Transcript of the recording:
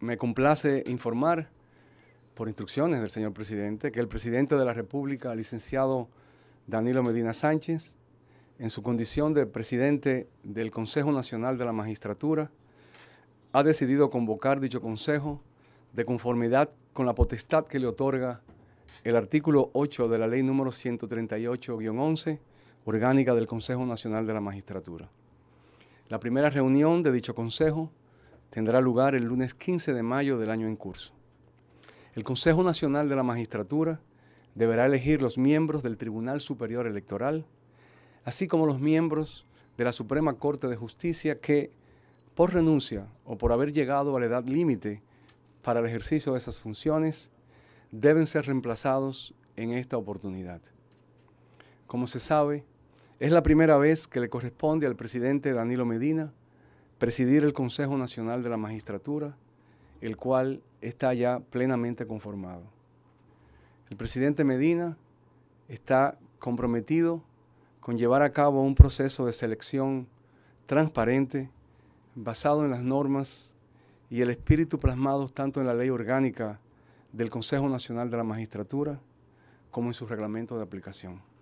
me complace informar, por instrucciones del señor presidente, que el presidente de la República, licenciado Danilo Medina Sánchez, en su condición de presidente del Consejo Nacional de la Magistratura, ha decidido convocar dicho consejo de conformidad con la potestad que le otorga el artículo 8 de la ley número 138-11, orgánica del Consejo Nacional de la Magistratura. La primera reunión de dicho consejo tendrá lugar el lunes 15 de mayo del año en curso. El Consejo Nacional de la Magistratura deberá elegir los miembros del Tribunal Superior Electoral, así como los miembros de la Suprema Corte de Justicia que, por renuncia o por haber llegado a la edad límite para el ejercicio de esas funciones, deben ser reemplazados en esta oportunidad. Como se sabe, es la primera vez que le corresponde al presidente Danilo Medina presidir el Consejo Nacional de la Magistratura, el cual está ya plenamente conformado. El presidente Medina está comprometido con llevar a cabo un proceso de selección transparente, basado en las normas y el espíritu plasmados tanto en la ley orgánica del Consejo Nacional de la Magistratura como en su reglamento de aplicación.